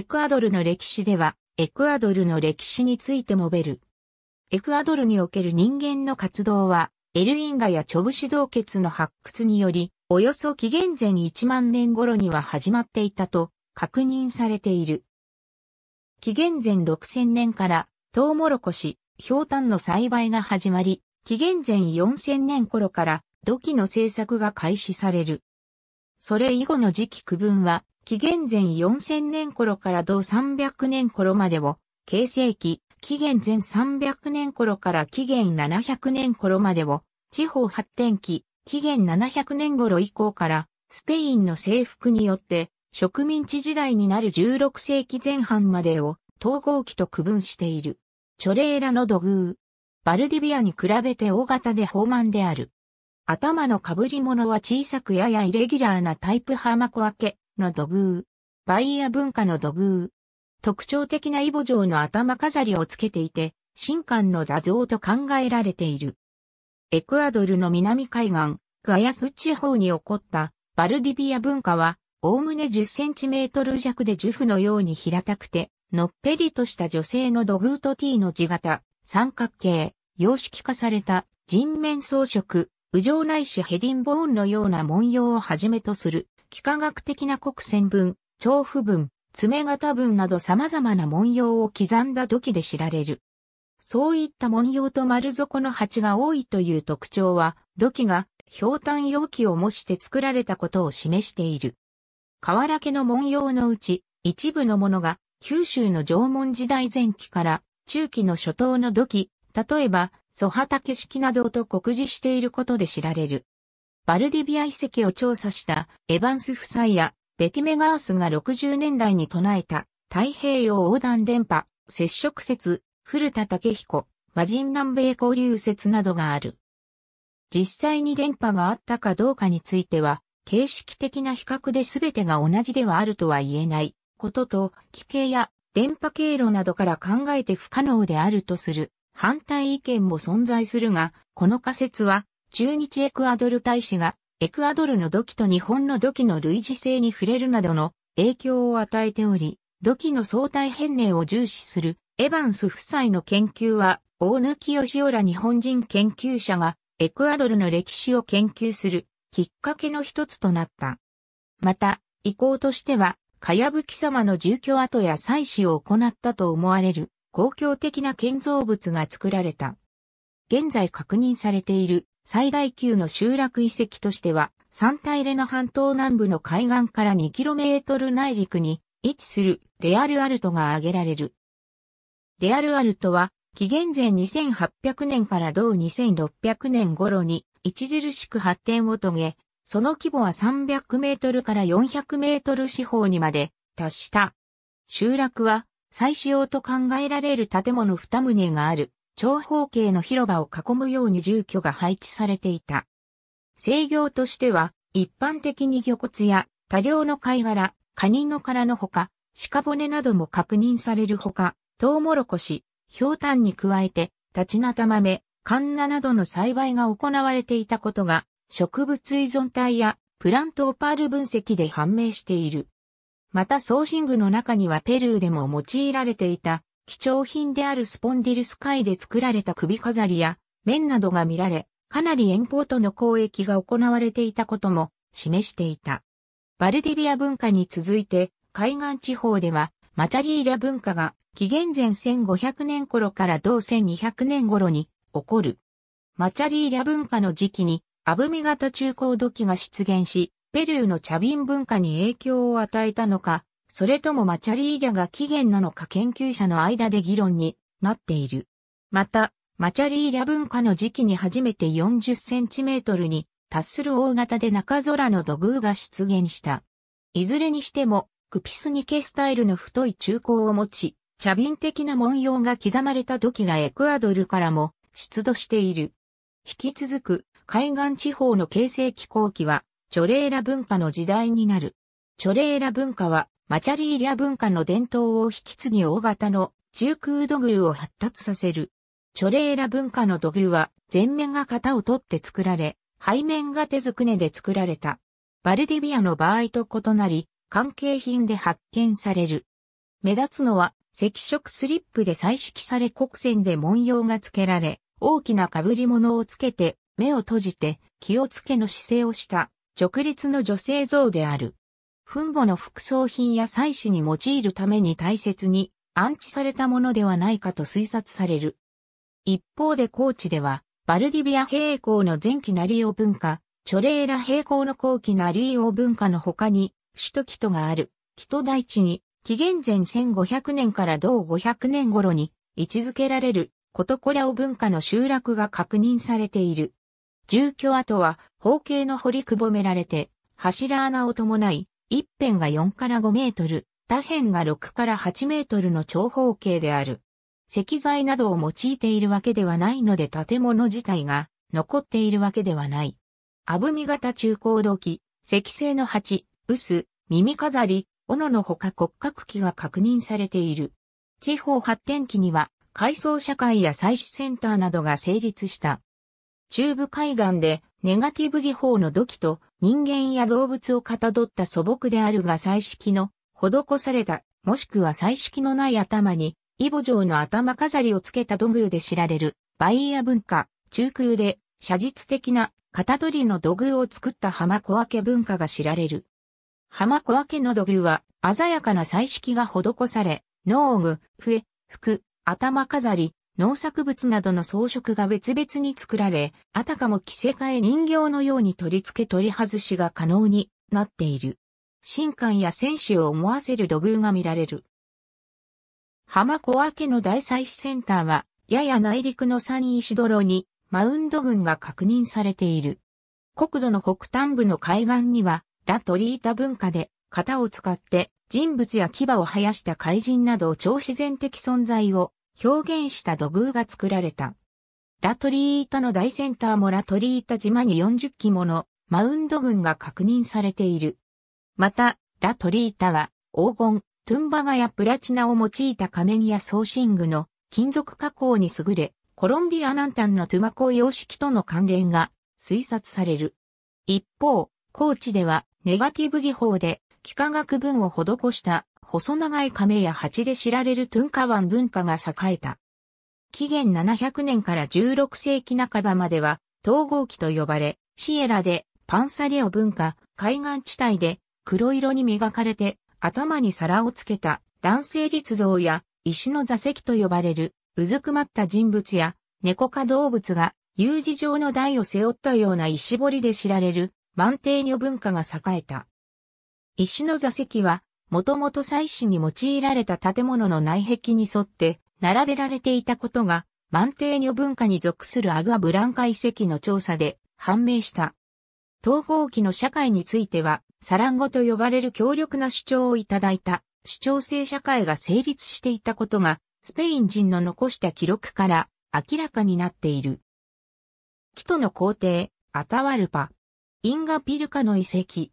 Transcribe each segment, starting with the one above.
エクアドルの歴史では、エクアドルの歴史について述べる。エクアドルにおける人間の活動は、エルインガやチョブシ洞穴の発掘により、およそ紀元前1万年頃には始まっていたと確認されている。紀元前6000年からトウモロコシ、氷炭の栽培が始まり、紀元前4000年頃から土器の製作が開始される。それ以後の時期区分は紀元前4000年頃から同300年頃までを、形成期、紀元前300年頃から紀元700年頃までを、地方発展期、紀元700年頃以降から、スペインの征服によって、植民地時代になる16世紀前半までを、統合期と区分している。チョレーラの土偶。バルディビアに比べて大型で豊満である。頭の被り物は小さくややイレギュラーなタイプハーマコ分け、の土偶、バイヤ文化の土偶。特徴的なイボ状の頭飾りをつけていて、新館の座像と考えられている。エクアドルの南海岸、ガヤス地方に起こったバルディビア文化は、おおむね10センチメートル弱で樹婦のように平たくて、のっぺりとした女性の土偶と T の字型、三角形、様式化された人面装飾、右上内紙ヘディンボーンのような文様をはじめとする幾何学的な国線文、調布文、爪型文など様々な文様を刻んだ土器で知られる。そういった文様と丸底の鉢が多いという特徴は、土器が氷炭容器を模して作られたことを示している。河原家の文様のうち、一部のものが九州の縄文時代前期から中期の初頭の土器、例えば、蘇畑式などと酷似していることで知られる。バルディビア遺跡を調査したエヴァンス夫妻やベティメガースが60年代に唱えた太平洋横断電波、接触説、古田武彦、和人南米交流説などがある。実際に電波があったかどうかについては、形式的な比較で全てが同じではあるとは言えないことと、規形や電波経路などから考えて不可能であるとする反対意見も存在するが、この仮説は駐日エクアドル大使が、エクアドルの土器と日本の土器の類似性に触れるなどの影響を与えており、土器の相対変齢を重視するエヴァンス夫妻の研究は、大貫義雄ら日本人研究者が、エクアドルの歴史を研究するきっかけの一つとなった。また、意向としては、かやぶき様の住居跡や祭祀を行ったと思われる公共的な建造物が作られた。現在確認されている最大級の集落遺跡としては、サンタイレナ半島南部の海岸から 2km 内陸に位置するレアルアルトが挙げられる。レアルアルトは、紀元前2800年から同2600年頃に著しく発展を遂げ、その規模は300メートルから400メートル四方にまで達した。集落は再使用と考えられる建物2棟がある。長方形の広場を囲むように住居が配置されていた。制御としては、一般的に魚骨や多量の貝殻、カニの殻のほか、鹿骨なども確認されるほか、トウモロコシ、氷炭に加えて、立ちなた豆、カンナなどの栽培が行われていたことが、植物依存体やプラントオパール分析で判明している。また送信具の中にはペルーでも用いられていた貴重品であるスポンディルスカイで作られた首飾りや面などが見られ、かなり遠方との交易が行われていたことも示していた。バルディビア文化に続いて、海岸地方ではマチャリーラ文化が紀元前1500年頃から同1200年頃に起こる。マチャリーラ文化の時期にアブミ型中高土器が出現し、ペルーの茶瓶文化に影響を与えたのか、それともマチャリーギャが起源なのか研究者の間で議論になっている。また、マチャリーリャ文化の時期に初めて40センチメートルに達する大型で中空の土偶が出現した。いずれにしても、クピスニケスタイルの太い中高を持ち、茶瓶的な文様が刻まれた土器がエクアドルからも出土している。引き続く、海岸地方の形成気候期は、チョレーラ文化の時代になる。チョレーラ文化は、マチャリーリア文化の伝統を引き継ぎ大型の中空土偶を発達させる。チョレーラ文化の土偶は全面が型を取って作られ、背面が手作ねで作られた。バルディビアの場合と異なり、関係品で発見される。目立つのは、赤色スリップで彩色され黒線で文様が付けられ、大きな被り物をつけて、目を閉じて、気をつけの姿勢をした、直立の女性像である。墳墓の副葬品や祭祀に用いるために大切に安置されたものではないかと推察される。一方で高知では、バルディビア平行の前期ナリオ文化、チョレーラ平行の後期ナリオ文化の他に、首都キトがある、キト大地に、紀元前1500年から同500年頃に位置づけられるコトコラオ文化の集落が確認されている。住居跡は方形の掘りくぼめられて、柱穴を伴い、一辺が4から5メートル、他辺が6から8メートルの長方形である。石材などを用いているわけではないので建物自体が残っているわけではない。あぶみ型中高土器、石製の鉢、臼、耳飾り、斧のほか骨格器が確認されている。地方発展期には、階層社会や祭祀センターなどが成立した。中部海岸でネガティブ技法の土器と人間や動物をかたどった素朴であるが彩色の施された、もしくは彩色のない頭に、イボ状の頭飾りをつけた土偶で知られる、バイヤ文化、中空で写実的な型取りの土偶を作った浜小分け文化が知られる。浜小分けの土偶は鮮やかな彩色が施され、農具、笛、服、頭飾り、農作物などの装飾が別々に作られ、あたかも着せ替え人形のように取り付け取り外しが可能になっている。神官や戦士を思わせる土偶が見られる。浜小明の大祭祀センターは、やや内陸の山石泥に、マウンド群が確認されている。国土の北端部の海岸には、ラトリータ文化で、型を使って、人物や牙を生やした怪人など超自然的存在を表現した土偶が作られた。ラトリータの大センターもラトリータ島に40基ものマウンド群が確認されている。また、ラトリータは黄金、トゥンバガやプラチナを用いた仮面や装身具の金属加工に優れ、コロンビア南端のトゥマコ様式との関連が推察される。一方、高知ではネガティブ技法で幾何学文を施した細長い亀や蜂で知られるトゥンカワン文化が栄えた。紀元700年から16世紀半ばまでは統合期と呼ばれ、シエラでパンサレオ文化、海岸地帯で黒色に磨かれて頭に皿をつけた男性立像や石の座席と呼ばれるうずくまった人物や猫科動物が有事状の台を背負ったような石彫りで知られる万帝女文化が栄えた。石の座席はもともと祭祀に用いられた建物の内壁に沿って並べられていたことが、満帝女文化に属するアグアブランカ遺跡の調査で判明した。東方期の社会については、サランゴと呼ばれる強力な主張をいただいた、主張性社会が成立していたことが、スペイン人の残した記録から明らかになっている。キトの皇帝、アタワルパ、インガピルカの遺跡。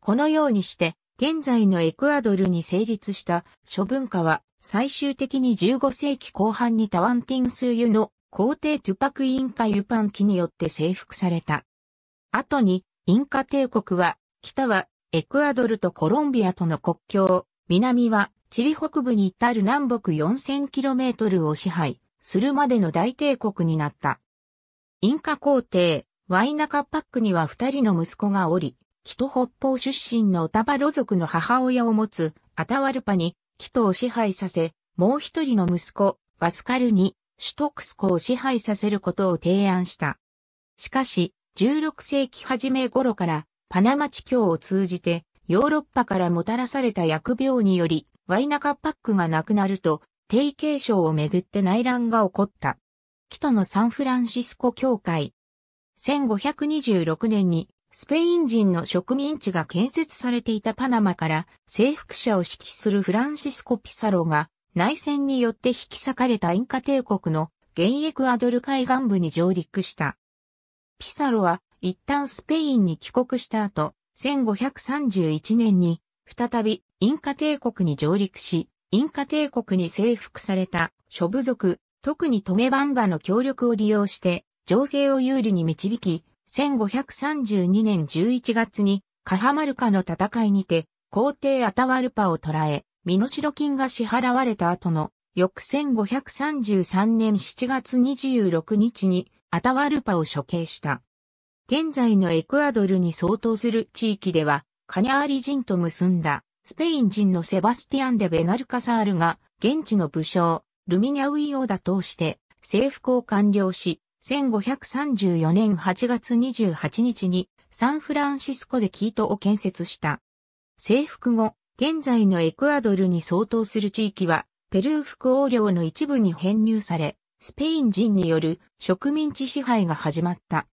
このようにして、現在のエクアドルに成立した諸文化は最終的に15世紀後半にタワンティンスユの皇帝トゥパクインカユパンキによって征服された。後にインカ帝国は北はエクアドルとコロンビアとの国境、南はチリ北部に至る南北 4000km を支配するまでの大帝国になった。インカ皇帝、ワイナカパックには二人の息子がおり、キト北方出身のオタバロ族の母親を持つアタワルパに、キトを支配させ、もう一人の息子、ワスカルに、シュトクスコを支配させることを提案した。しかし、16世紀初め頃から、パナマ地境を通じて、ヨーロッパからもたらされた薬病により、ワイナカパックがなくなると、提携省をめぐって内乱が起こった。キトのサンフランシスコ教会。1526年にスペイン人の植民地が建設されていたパナマから征服者を指揮するフランシスコ・ピサロが内戦によって引き裂かれたインカ帝国の現役アドル海岸部に上陸した。ピサロは一旦スペインに帰国した後、1531年に再びインカ帝国に上陸し、インカ帝国に征服された諸部族、特にトメバンバの協力を利用して情勢を有利に導き、1532年11月に、カハマルカの戦いにて、皇帝アタワルパを捕らえ、身代金が支払われた後の、翌1533年7月26日に、アタワルパを処刑した。現在のエクアドルに相当する地域では、カニャーリ人と結んだ、スペイン人のセバスティアン・デ・ベナルカサールが、現地の武将、ルミニャウイーダ通して、征服を完了し、1534年8月28日にサンフランシスコでキートを建設した。征服後、現在のエクアドルに相当する地域は、ペルー副王領の一部に編入され、スペイン人による植民地支配が始まった。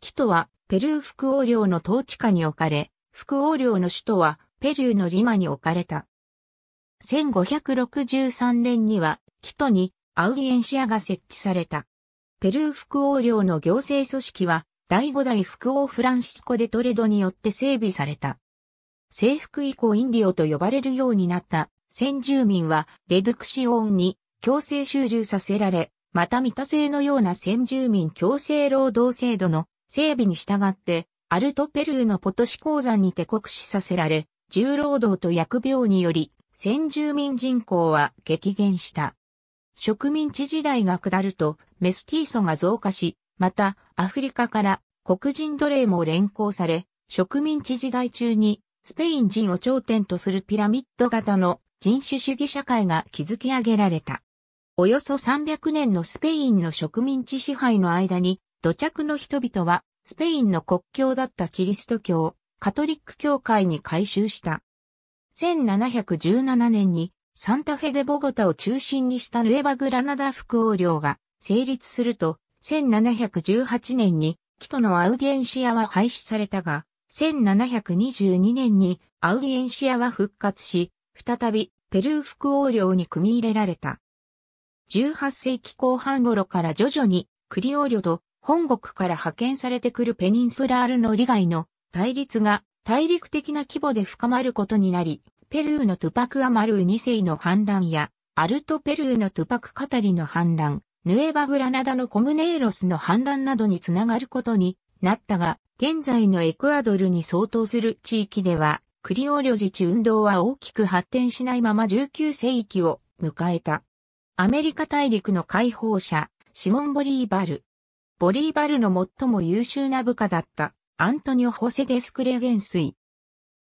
キトはペルー副王領の統治下に置かれ、副王領の首都はペルーのリマに置かれた。1563年には、キトにアウディエンシアが設置された。ペルー副王領の行政組織は、第五代副王フランシスコ・デ・トレドによって整備された。征服以降インディオと呼ばれるようになった先住民はレドクシオンに強制収集させられ、また未多製のような先住民強制労働制度の整備に従って、アルトペルーのポトシ鉱山にて酷使させられ、重労働と薬病により、先住民人口は激減した。植民地時代が下ると、メスティーソが増加し、また、アフリカから黒人奴隷も連行され、植民地時代中にスペイン人を頂点とするピラミッド型の人種主義社会が築き上げられた。およそ300年のスペインの植民地支配の間に、土着の人々はスペインの国境だったキリスト教、カトリック教会に改宗した。1717年にサンタフェでボゴタを中心にしたヌエバグラナダ副王領が成立すると、1718年に、キトのアウディエンシアは廃止されたが、1722年にアウディエンシアは復活し、再びペルー副王領に組み入れられた。18世紀後半頃から徐々にクリオーリョと本国から派遣されてくるペニンスラールの利害の対立が大陸的な規模で深まることになり、ペルーのトゥパクアマルー2世の反乱や、アルトペルーのトゥパクカタリの反乱、ヌエバグラナダのコムネイロスの反乱などにつながることになったが、現在のエクアドルに相当する地域では、クリオリョ自治運動は大きく発展しないまま19世紀を迎えた。アメリカ大陸の解放者、シモン・ボリーバル。ボリーバルの最も優秀な部下だったアントニオ・ホセデスクレゲンスイ。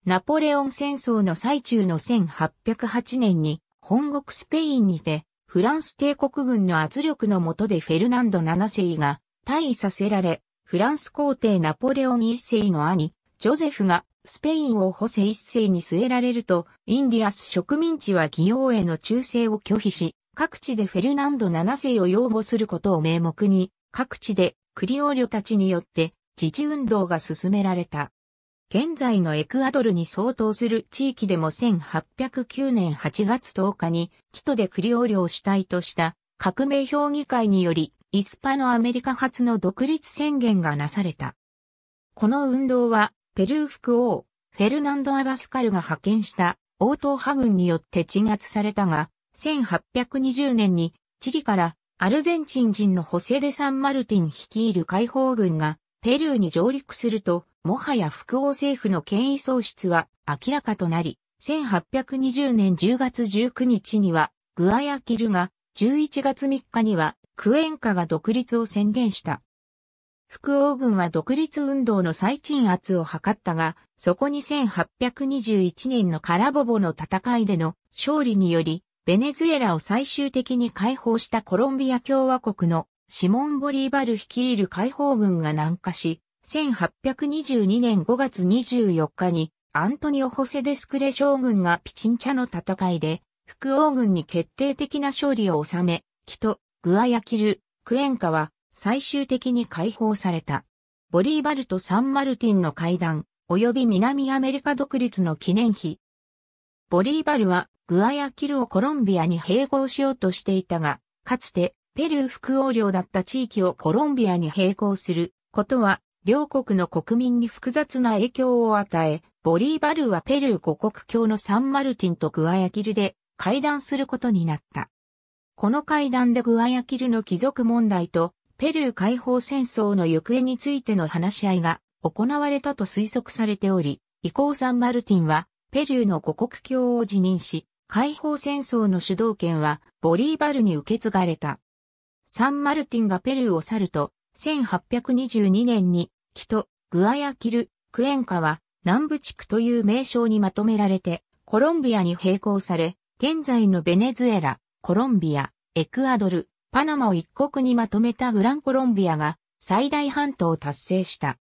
ナポレオン戦争の最中の1808年に本国スペインにてフランス帝国軍の圧力の下でフェルナンド7世が退位させられ、フランス皇帝ナポレオン1世の兄、ジョゼフがスペインをホセ1世に据えられると、インディアス植民地は義王への忠誠を拒否し、各地でフェルナンド7世を擁護することを名目に、各地でクリオーリョたちによって自治運動が進められた。現在のエクアドルに相当する地域でも1809年8月10日に、キトでクリオールを主体とした革命評議会により、イスパのアメリカ初の独立宣言がなされた。この運動は、ペルー副王、フェルナンド・アバスカルが派遣した王党派軍によって鎮圧されたが、1820年にチリからアルゼンチン人のホセデ・サン・マルティン率いる解放軍がペルーに上陸すると、もはや副王政府の権威喪失は明らかとなり、1820年10月19日には、グアヤキルが、11月3日には、クエンカが独立を宣言した。副王軍は独立運動の再鎮圧を図ったが、そこに1821年のカラボボの戦いでの勝利により、ベネズエラを最終的に解放したコロンビア共和国のシモン・ボリーバル率いる解放軍が南下し、1822年5月24日にアントニオ・ホセデスクレ将軍がピチンチャの戦いで、副王軍に決定的な勝利を収め、キト、グアヤキル、クエンカは最終的に解放された。ボリーバルとサンマルティンの会談、及び南アメリカ独立の記念碑。ボリーバルはグアヤキルをコロンビアに併合しようとしていたが、かつてペルー副王領だった地域をコロンビアに並行することは、両国の国民に複雑な影響を与え、ボリーバルはペルー五国境のサンマルティンとグアヤキルで会談することになった。この会談でグアヤキルの貴族問題とペルー解放戦争の行方についての話し合いが行われたと推測されており、以降サンマルティンはペルーの五国境を辞任し、解放戦争の主導権はボリーバルに受け継がれた。サンマルティンがペルーを去ると、1822年に、キト、グアヤキル、クエンカは、南部地区という名称にまとめられて、コロンビアに並行され、現在のベネズエラ、コロンビア、エクアドル、パナマを一国にまとめたグランコロンビアが最大半島を達成した。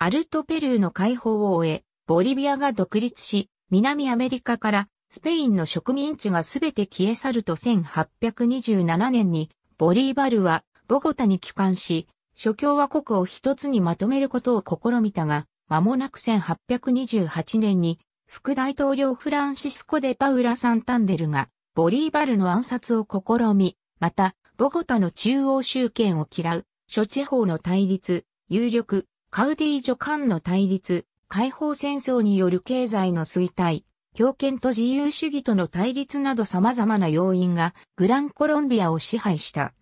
アルトペルーの解放を終え、ボリビアが独立し、南アメリカからスペインの植民地がすべて消え去ると1827年にボリーバルはボゴタに帰還し、諸共和国を一つにまとめることを試みたが、間もなく1828年に、副大統領フランシスコ・デ・パウラ・サンタンデルが、ボリーバルの暗殺を試み、また、ボゴタの中央集権を嫌う、諸地方の対立、有力、カウディ・ジョカンの対立、解放戦争による経済の衰退、強権と自由主義との対立など様々な要因がグランコロンビアを支配した。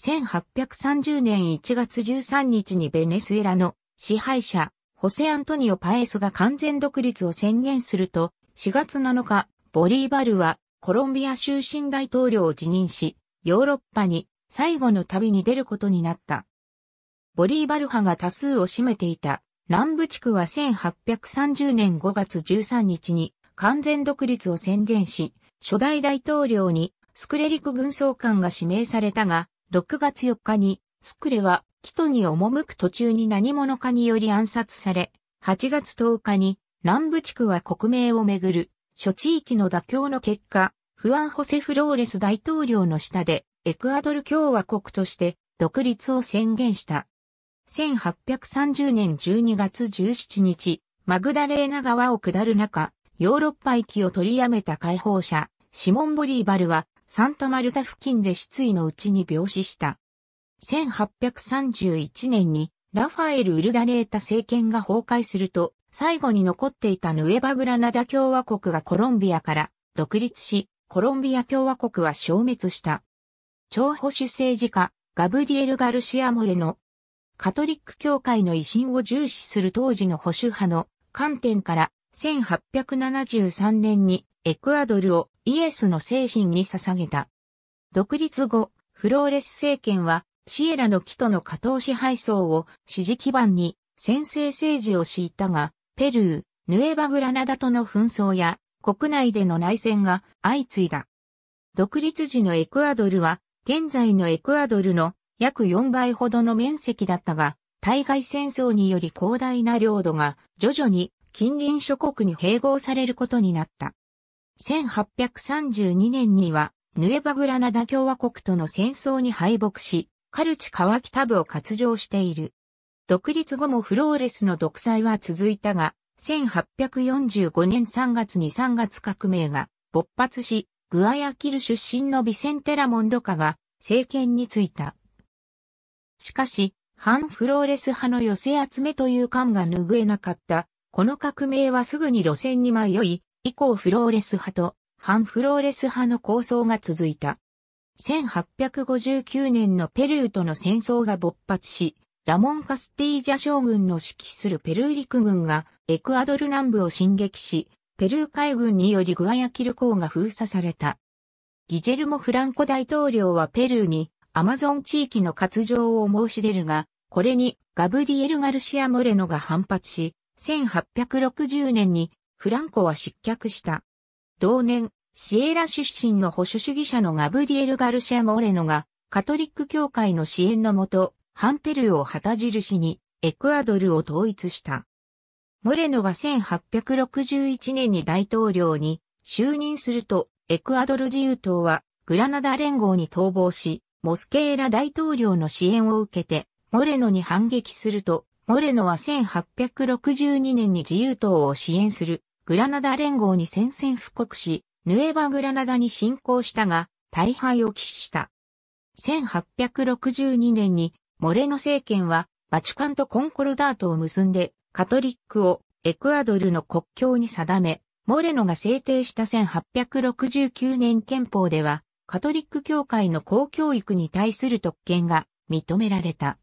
1830年1月13日にベネスエラの支配者、ホセアントニオ・パエスが完全独立を宣言すると、4月7日、ボリーバルはコロンビア終身大統領を辞任し、ヨーロッパに最後の旅に出ることになった。ボリーバル派が多数を占めていた南部地区は1830年5月13日に完全独立を宣言し、初代大統領にスクレリク軍総監が指名されたが、6月4日にスクレはキトに赴く途中に何者かにより暗殺され、8月10日に南部地区は国名をめぐる諸地域の妥協の結果、フアン・ホセ・フローレス大統領の下でエクアドル共和国として独立を宣言した。1830年12月17日、マグダレーナ川を下る中、ヨーロッパ行きを取りやめた解放者、シモン・ボリーバルは、サンタマルタ付近で失意のうちに病死した。1831年に、ラファエル・ウルダネータ政権が崩壊すると、最後に残っていたヌエバグラナダ共和国がコロンビアから独立し、コロンビア共和国は消滅した。超保守政治家、ガブリエル・ガルシア・モレノ。カトリック教会の威信を重視する当時の保守派の観点から1873年にエクアドルをイエスの精神に捧げた。独立後、フローレス政権はシエラの木との下等支配層を支持基盤に先制政治を敷いたが、ペルー、ヌエバグラナダとの紛争や国内での内戦が相次いだ。独立時のエクアドルは現在のエクアドルの約4倍ほどの面積だったが、対外戦争により広大な領土が徐々に近隣諸国に併合されることになった。1832年には、ヌエバグラナダ共和国との戦争に敗北し、カルチカワキタブを割譲している。独立後もフローレスの独裁は続いたが、1845年3月に3月革命が勃発し、グアヤキル出身のビセンテラ・モンロカが政権に就いた。しかし、反フローレス派の寄せ集めという感が拭えなかったこの革命はすぐに路線に迷い、以降フローレス派と反フローレス派の抗争が続いた。1859年のペルーとの戦争が勃発し、ラモン・カスティージャ将軍の指揮するペルー陸軍がエクアドル南部を進撃し、ペルー海軍によりグアヤキル港が封鎖された。ギジェルモ・フランコ大統領はペルーにアマゾン地域の割譲を申し出るが、これにガブリエル・ガルシア・モレノが反発し、1860年にフランコは失脚した。同年、シエラ出身の保守主義者のガブリエル・ガルシア・モレノが、カトリック教会の支援のもと、ハンペルを旗印に、エクアドルを統一した。モレノが1861年に大統領に就任すると、エクアドル自由党はグラナダ連合に逃亡し、モスケーラ大統領の支援を受けて、モレノに反撃すると、モレノは1862年に自由党を支援するグラナダ連合に宣戦布告し、ヌエバグラナダに侵攻したが、大敗を喫した。1862年にモレノ政権はバチカンとコンコルダートを結んでカトリックをエクアドルの国境に定め、モレノが制定した1869年憲法ではカトリック教会の公教育に対する特権が認められた。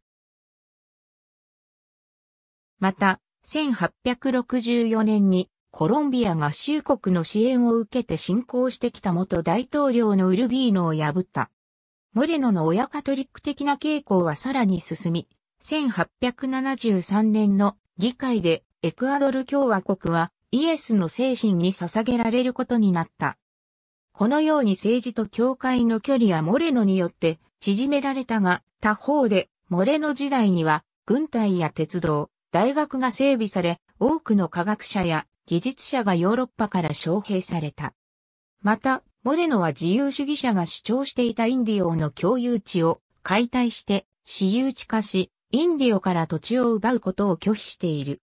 また、1864年にコロンビア合衆国の支援を受けて侵攻してきた元大統領のウルビーノを破った。モレノの親カトリック的な傾向はさらに進み、1873年の議会でエクアドル共和国はイエスの精神に捧げられることになった。このように政治と教会の距離はモレノによって縮められたが、他方でモレノ時代には軍隊や鉄道、大学が整備され、多くの科学者や技術者がヨーロッパから招聘された。また、モレノは自由主義者が主張していたインディオの共有地を解体して私有地化し、インディオから土地を奪うことを拒否している。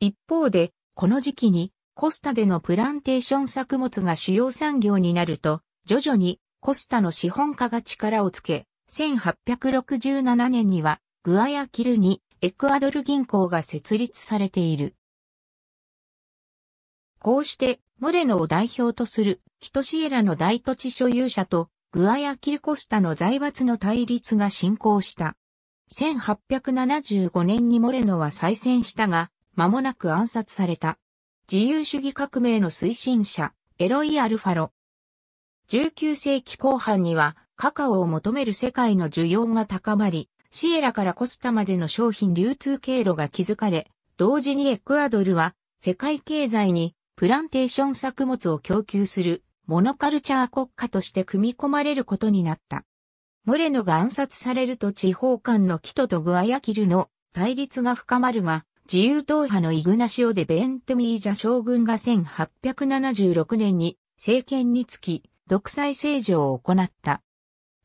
一方で、この時期にコスタでのプランテーション作物が主要産業になると、徐々にコスタの資本家が力をつけ、1867年にはグアヤキルにエクアドル銀行が設立されている。こうして、モレノを代表とする、キトシエラの大土地所有者と、グアヤキルコスタの財閥の対立が進行した。1875年にモレノは再選したが、間もなく暗殺された。自由主義革命の推進者、エロイ・アルファロ。19世紀後半には、カカオを求める世界の需要が高まり、シエラからコスタまでの商品流通経路が築かれ、同時にエクアドルは世界経済にプランテーション作物を供給するモノカルチャー国家として組み込まれることになった。モレノが暗殺されると地方間のキトとグアヤキルの対立が深まるが、自由党派のイグナシオでベントミージャ将軍が1876年に政権につき独裁政治を行った。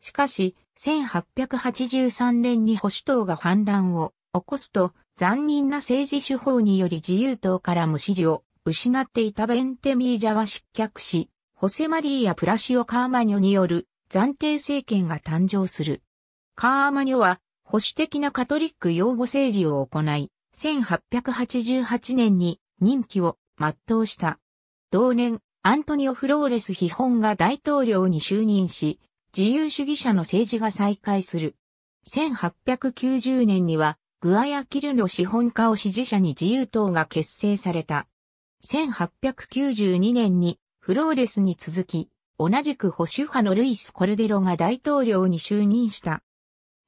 しかし、1883年に保守党が反乱を起こすと、残忍な政治手法により自由党からも支持を失っていたベンテミージャは失脚し、ホセマリーやプラシオ・カーマニョによる暫定政権が誕生する。カーマニョは保守的なカトリック擁護政治を行い、1888年に任期を全うした。同年、アントニオ・フローレスヒホンが大統領に就任し、自由主義者の政治が再開する。1890年には、グアヤキルの資本家を支持者に自由党が結成された。1892年に、フローレスに続き、同じく保守派のルイス・コルデロが大統領に就任した。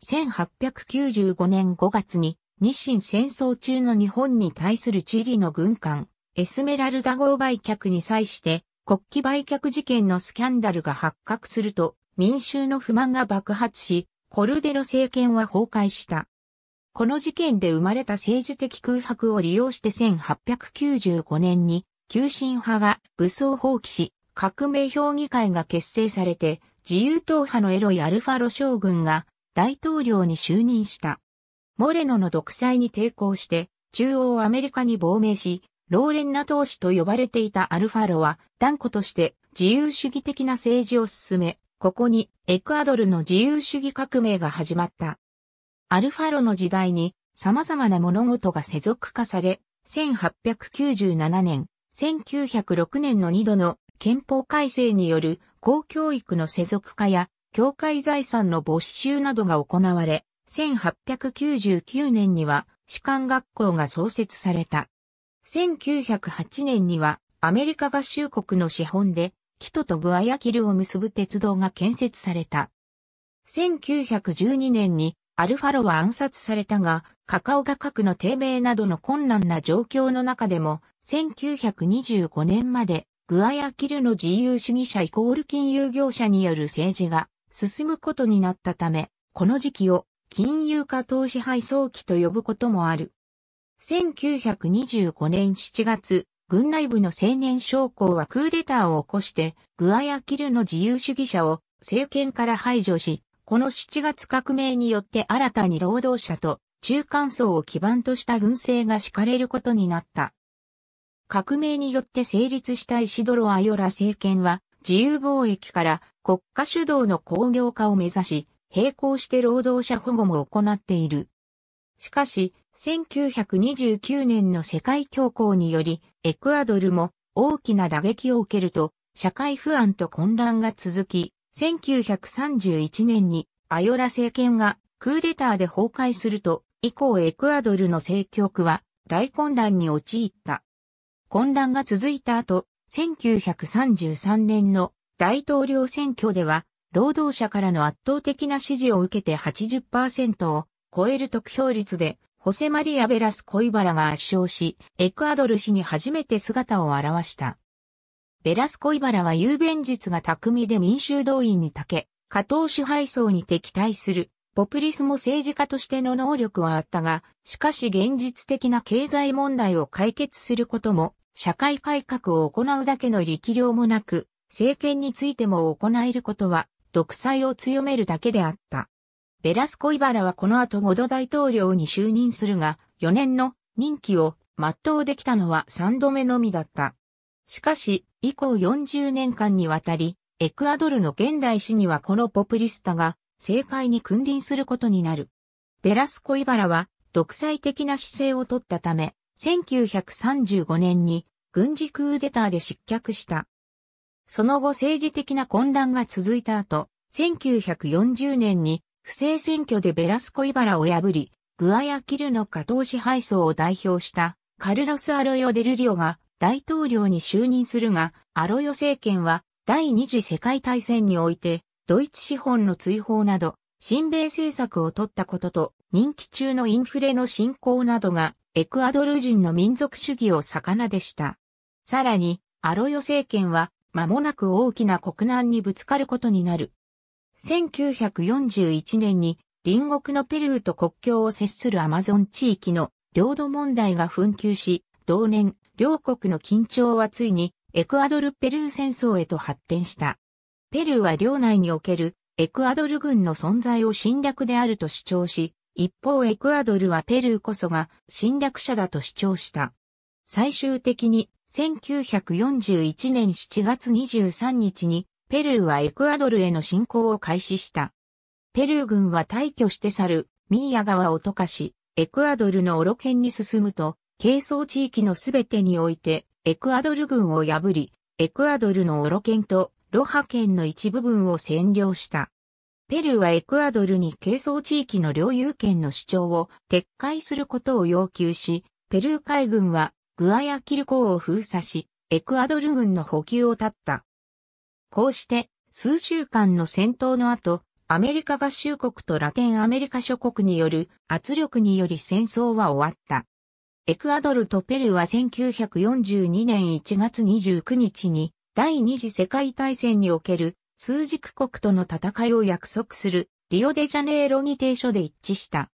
1895年5月に日清戦争中の日本に対するチリの軍艦エスメラルダ号売却に際して国旗売却事件のスキャンダルが発覚すると民衆の不満が爆発し、コルデロ政権は崩壊した。この事件で生まれた政治的空白を利用して1895年に、急進派が武装放棄し、革命評議会が結成されて、自由党派のエロイ・アルファロ将軍が大統領に就任した。モレノの独裁に抵抗して、中央アメリカに亡命し、ローレンナ党首と呼ばれていたアルファロは断固として自由主義的な政治を進め、ここにエクアドルの自由主義革命が始まった。アルファロの時代に様々な物事が世俗化され、1897年、1906年の2度の憲法改正による公教育の世俗化や教会財産の没収などが行われ、1899年には士官学校が創設された。1908年にはアメリカ合衆国の資本でキトとグアヤキルを結ぶ鉄道が建設された。1912年にアルファロは暗殺されたが、カカオが核の低迷などの困難な状況の中でも、1925年までグアヤキルの自由主義者イコール金融業者による政治が進むことになったため、この時期を金融化投資配送期と呼ぶこともある。1925年7月、軍内部の青年将校はクーデターを起こして、グアヤキルの自由主義者を政権から排除し、この7月革命によって新たに労働者と中間層を基盤とした軍政が敷かれることになった。革命によって成立したイシドロ・アヨラ政権は、自由貿易から国家主導の工業化を目指し、並行して労働者保護も行っている。しかし、1929年の世界恐慌により、エクアドルも大きな打撃を受けると、社会不安と混乱が続き、1931年にアヨラ政権がクーデターで崩壊すると、以降エクアドルの政局は大混乱に陥った。混乱が続いた後、1933年の大統領選挙では、労働者からの圧倒的な支持を受けて80%を超える得票率でホセマリア・ベラス・コイバラが圧勝し、エクアドル氏に初めて姿を現した。ベラス・コイバラは雄弁術が巧みで民衆動員にたけ、下等支配層に敵対する、ポプリスも政治家としての能力はあったが、しかし現実的な経済問題を解決することも、社会改革を行うだけの力量もなく、政権についても行えることは、独裁を強めるだけであった。ベラスコ・イバラはこの後5度大統領に就任するが、4年の任期を全うできたのは3度目のみだった。しかし、以降40年間にわたり、エクアドルの現代史にはこのポプリスタが政界に君臨することになる。ベラスコ・イバラは独裁的な姿勢をとったため、1935年に軍事クーデターで失脚した。その後政治的な混乱が続いた後、1940年に不正選挙でベラスコ・イバラを破り、グアヤキルの下等支配層を代表したカルロス・アロヨ・デルリオが大統領に就任するが、アロヨ政権は第二次世界大戦において、ドイツ資本の追放など、親米政策を取ったことと、任期中のインフレの進行などが、エクアドル人の民族主義を逆なでした。さらに、アロヨ政権は、間もなく大きな国難にぶつかることになる。1941年に隣国のペルーと国境を接するアマゾン地域の領土問題が紛糾し、同年、両国の緊張はついにエクアドル・ペルー戦争へと発展した。ペルーは領内におけるエクアドル軍の存在を侵略であると主張し、一方エクアドルはペルーこそが侵略者だと主張した。最終的に1941年7月23日にペルーはエクアドルへの侵攻を開始した。ペルー軍は退去して去る、ミーヤ川を溶かし、エクアドルのオロケンに進むと、係争地域のすべてにおいて、エクアドル軍を破り、エクアドルのオロケンとロハ県の一部分を占領した。ペルーはエクアドルに係争地域の領有権の主張を撤回することを要求し、ペルー海軍はグアヤキル港を封鎖し、エクアドル軍の補給を断った。こうして、数週間の戦闘の後、アメリカ合衆国とラテンアメリカ諸国による圧力により戦争は終わった。エクアドルとペルーは1942年1月29日に第二次世界大戦における数軸国との戦いを約束するリオデジャネイロ議定書で一致した。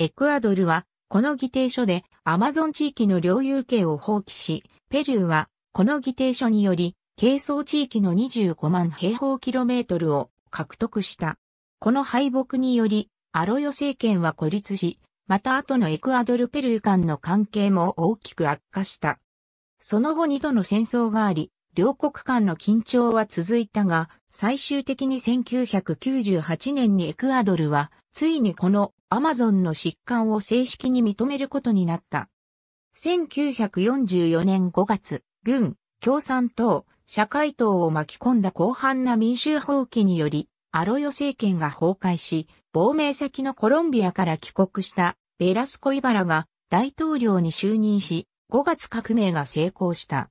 エクアドルはこの議定書でアマゾン地域の領有権を放棄し、ペルーはこの議定書により軽装地域の25万平方キロメートルを獲得した。この敗北により、アロヨ政権は孤立し、また後のエクアドル・ペルー間の関係も大きく悪化した。その後二度の戦争があり、両国間の緊張は続いたが、最終的に1998年にエクアドルは、ついにこのアマゾンの疾患を正式に認めることになった。1944年5月、軍、共産党、社会党を巻き込んだ広範な民衆放棄により、アロヨ政権が崩壊し、亡命先のコロンビアから帰国したベラスコ・イバラが大統領に就任し、5月革命が成功した。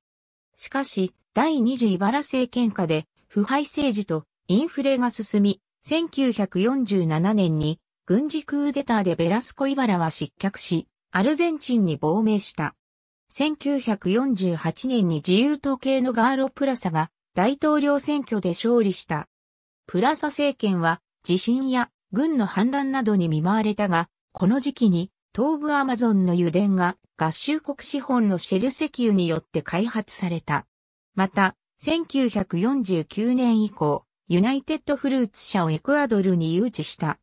しかし、第二次イバラ政権下で腐敗政治とインフレが進み、1947年に軍事クーデターでベラスコ・イバラは失脚し、アルゼンチンに亡命した。1948年に自由党系のガーロ・プラサが大統領選挙で勝利した。プラサ政権は地震や軍の反乱などに見舞われたが、この時期に東部アマゾンの油田が合衆国資本のシェル石油によって開発された。また、1949年以降、ユナイテッドフルーツ社をエクアドルに誘致した。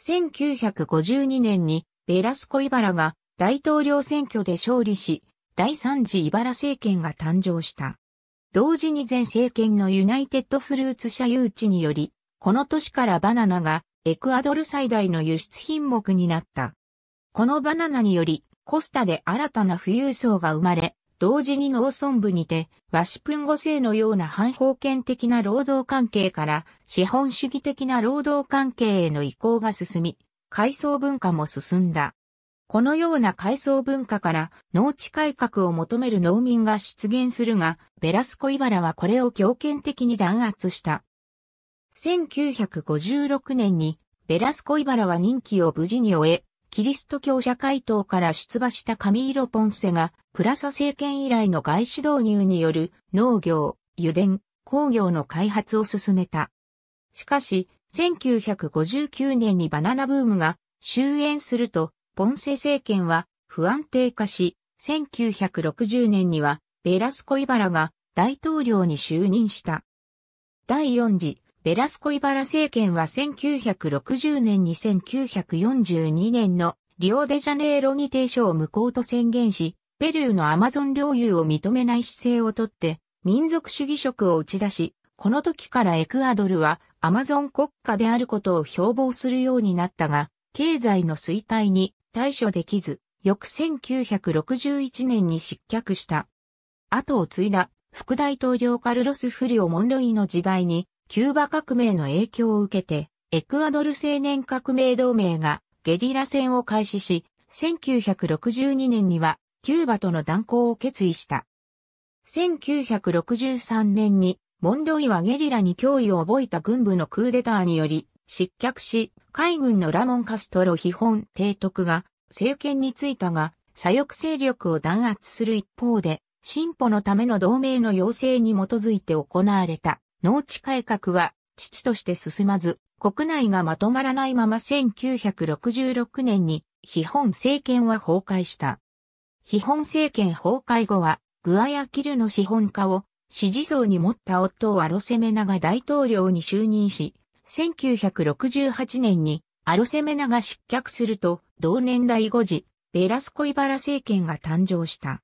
1952年にベラスコ・イバラが大統領選挙で勝利し、第3次茨政権が誕生した。同時に前政権のユナイテッドフルーツ社誘致により、この年からバナナがエクアドル最大の輸出品目になった。このバナナにより、コスタで新たな富裕層が生まれ、同時に農村部にて、ワシプンゴ制のような反封建的な労働関係から資本主義的な労働関係への移行が進み、階層文化も進んだ。このような階層文化から農地改革を求める農民が出現するが、ベラスコ・イバラはこれを強権的に弾圧した。1956年にベラスコ・イバラは任期を無事に終え、キリスト教社会党から出馬したカミーロ・ポンセが、プラサ政権以来の外資導入による農業、油田、工業の開発を進めた。しかし、1959年にバナナブームが終焉すると、ポンセ政権は不安定化し、1960年にはベラスコ・イバラが大統領に就任した。第4次ベラスコ・イバラ政権は1960年に1942年のリオデジャネイロ議定書を無効と宣言し、ペルーのアマゾン領有を認めない姿勢をとって、民族主義色を打ち出し、この時からエクアドルはアマゾン国家であることを標榜するようになったが、経済の衰退に対処できず、翌1961年に失脚した。後を継いだ副大統領カルロス・フリオ・モンロイの時代に、キューバ革命の影響を受けて、エクアドル青年革命同盟がゲリラ戦を開始し、1962年にはキューバとの断交を決意した。1963年に、モンロイはゲリラに脅威を覚えた軍部のクーデターにより、失脚し、海軍のラモン・カストロ批本提督が政権に就いたが、左翼勢力を弾圧する一方で、進歩のための同盟の要請に基づいて行われた農地改革は、父として進まず、国内がまとまらないまま1966年に、ホ本政権は崩壊した。ホ本政権崩壊後は、グアヤキルの資本家を支持層に持った夫をアロセメナが大統領に就任し、1968年にアロセメナが失脚すると、同年代後時、ベラスコイバラ政権が誕生した。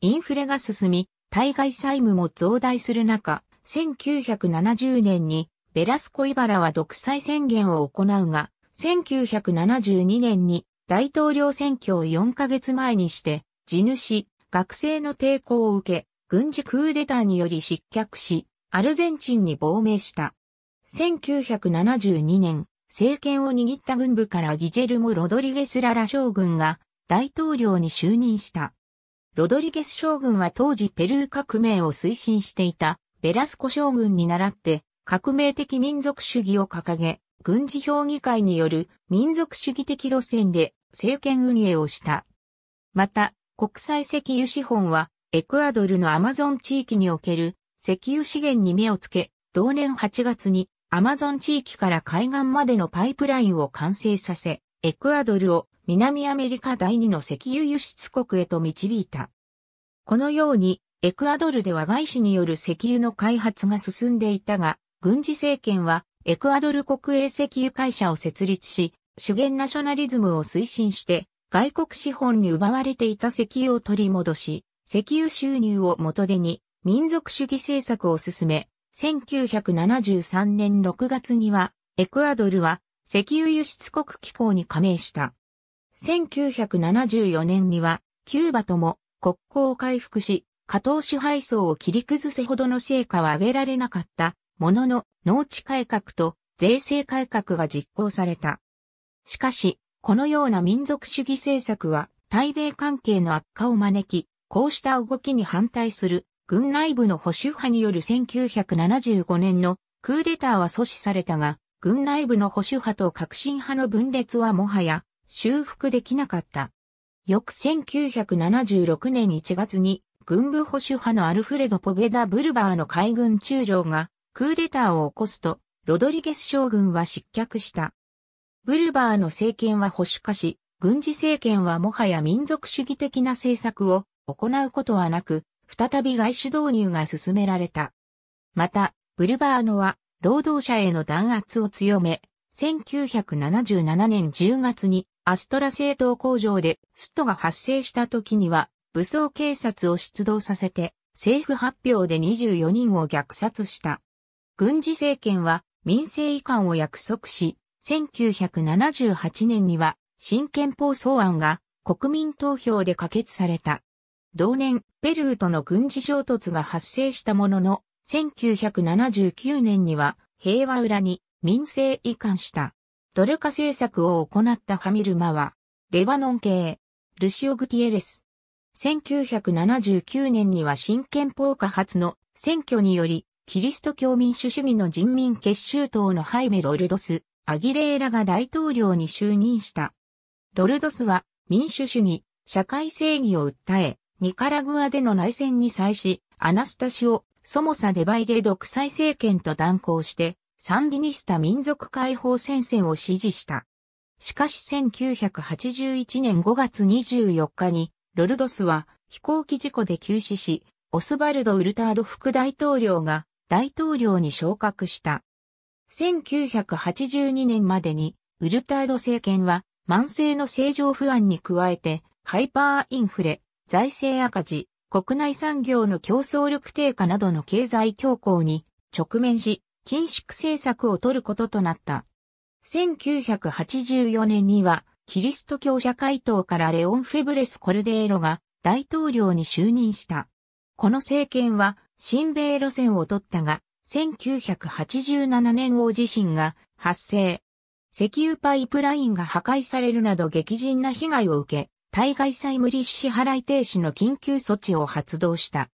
インフレが進み、対外債務も増大する中、1970年にベラスコイバラは独裁宣言を行うが、1972年に大統領選挙を4ヶ月前にして、地主、学生の抵抗を受け、軍事クーデターにより失脚し、アルゼンチンに亡命した。1972年、政権を握った軍部からギジェルモ・ロドリゲス・ララ将軍が大統領に就任した。ロドリゲス将軍は当時ペルー革命を推進していたベラスコ将軍に倣って革命的民族主義を掲げ、軍事評議会による民族主義的路線で政権運営をした。また、国際石油資本はエクアドルのアマゾン地域における石油資源に目をつけ、同年8月にアマゾン地域から海岸までのパイプラインを完成させ、エクアドルを南アメリカ第二の石油輸出国へと導いた。このように、エクアドルでは外資による石油の開発が進んでいたが、軍事政権はエクアドル国営石油会社を設立し、主権ナショナリズムを推進して、外国資本に奪われていた石油を取り戻し、石油収入を元手に民族主義政策を進め、1973年6月には、エクアドルは石油輸出国機構に加盟した。1974年には、キューバとも国交を回復し、加藤支配層を切り崩すほどの成果は上げられなかったものの農地改革と税制改革が実行された。しかし、このような民族主義政策は対米関係の悪化を招き、こうした動きに反対する軍内部の保守派による1975年のクーデターは阻止されたが、軍内部の保守派と革新派の分裂はもはや修復できなかった。翌1976年1月に軍部保守派のアルフレド・ポベダ・ブルバーの海軍中将がクーデターを起こすと、ロドリゲス将軍は失脚した。ブルバーの政権は保守化し、軍事政権はもはや民族主義的な政策を行うことはなく、再び外資導入が進められた。また、ブルバーノは、労働者への弾圧を強め、1977年10月にアストラ製糖工場でストが発生した時には武装警察を出動させて政府発表で24人を虐殺した。軍事政権は民政移管を約束し、1978年には新憲法草案が国民投票で可決された。同年、ペルーとの軍事衝突が発生したものの、1979年には平和裏に民政移管した。ドルカ政策を行ったファミルマは、レバノン系、ルシオ・グティエレス。1979年には新憲法下発の選挙により、キリスト教民主主義の人民結集党のハイメ・ロルドス、アギレーラが大統領に就任した。ロルドスは民主主義、社会正義を訴え、ニカラグアでの内戦に際し、アナスタシオ、ソモサ・デバイレ独裁政権と断交して、サンディニスタ民族解放戦線を支持した。しかし1981年5月24日に、ロルドスは飛行機事故で急死し、オスバルド・ウルタード副大統領が大統領に昇格した。1982年までに、ウルタード政権は、慢性の政情不安に加えて、ハイパーインフレ、財政赤字、国内産業の競争力低下などの経済強行に直面し、緊縮政策を取ることとなった。1984年には、キリスト教社会党からレオン・フェブレス・コルデーロが大統領に就任した。この政権は、新米路線を取ったが、1987年大地震が発生。石油パイプラインが破壊されるなど激甚な被害を受け、対外債務利子支払い停止の緊急措置を発動した。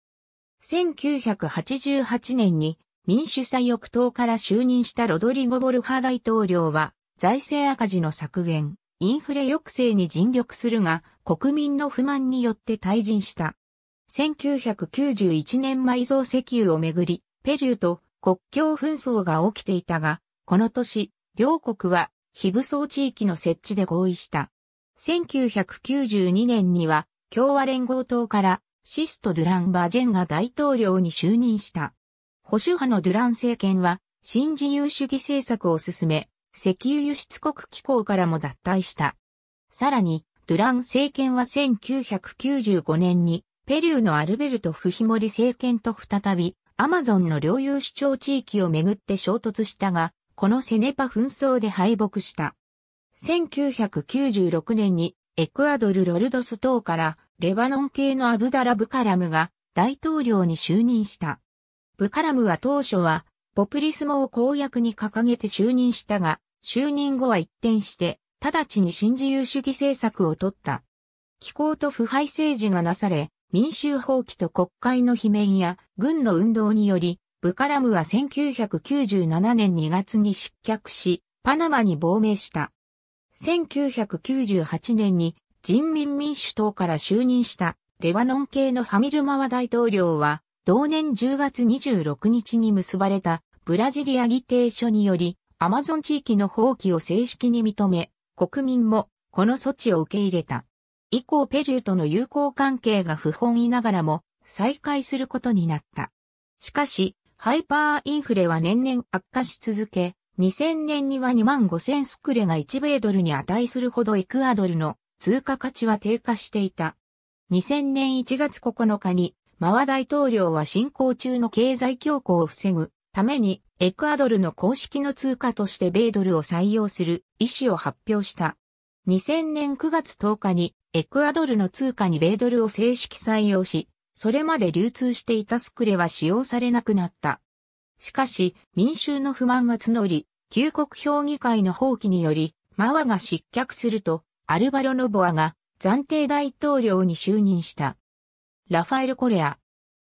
1988年に民主債翼党から就任したロドリゴ・ボルハ大統領は財政赤字の削減、インフレ抑制に尽力するが国民の不満によって退陣した。1991年埋蔵石油をめぐり、ペルーと国境紛争が起きていたが、この年、両国は非武装地域の設置で合意した。1992年には共和連合党からシスト・ドゥラン・バジェンが大統領に就任した。保守派のドゥラン政権は新自由主義政策を進め、石油輸出国機構からも脱退した。さらに、ドゥラン政権は1995年にペルーのアルベルト・フヒモリ政権と再びアマゾンの領有主張地域をめぐって衝突したが、このセネパ紛争で敗北した。1996年にエクアドルロルドス島からレバノン系のアブダラ・ブカラムが大統領に就任した。ブカラムは当初はポプリスモを公約に掲げて就任したが、就任後は一転して、直ちに新自由主義政策を取った。気候と腐敗政治がなされ、民衆放棄と国会の罷免や軍の運動により、ブカラムは1997年2月に失脚し、パナマに亡命した。1998年に人民民主党から就任したレバノン系のハミルマワ大統領は、同年10月26日に結ばれたブラジリア議定書により、アマゾン地域の放棄を正式に認め、国民もこの措置を受け入れた。以降ペルーとの友好関係が不本意ながらも再開することになった。しかし、ハイパーインフレは年々悪化し続け、2000年には2万5000スクレが1米ドルに値するほどエクアドルの通貨価値は低下していた。2000年1月9日に、マワ大統領は進行中の経済恐慌を防ぐために、エクアドルの公式の通貨として米ドルを採用する意思を発表した。2000年9月10日に、エクアドルの通貨に米ドルを正式採用し、それまで流通していたスクレは使用されなくなった。しかし、民衆の不満は募り、旧国評議会の放棄により、マワが失脚すると、アルバロ・ノボアが暫定大統領に就任した。ラファエル・コレア。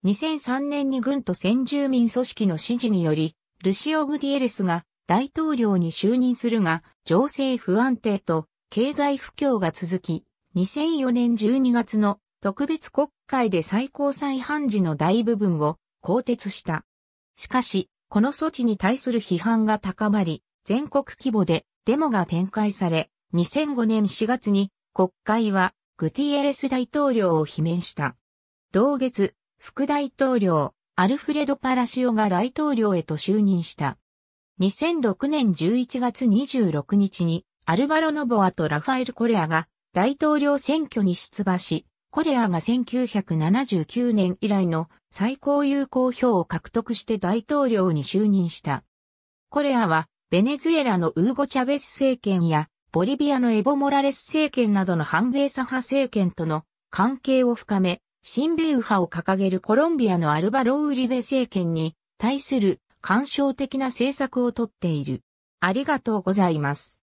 2003年に軍と先住民組織の指示により、ルシオ・グディエレスが大統領に就任するが、情勢不安定と経済不況が続き、2004年12月の特別国会で最高裁判事の大部分を更迭した。しかし、この措置に対する批判が高まり、全国規模でデモが展開され、2005年4月に国会はグティエレス大統領を罷免した。同月、副大統領、アルフレド・パラシオが大統領へと就任した。2006年11月26日に、アルバロ・ノボアとラファエル・コレアが大統領選挙に出馬し、コレアが1979年以来の最高有効票を獲得して大統領に就任した。コレアは、ベネズエラのウーゴ・チャベス政権や、ボリビアのエボ・モラレス政権などの反米左派政権との関係を深め、新米右派を掲げるコロンビアのアルバロ・ウリベ政権に対する干渉的な政策をとっている。ありがとうございます。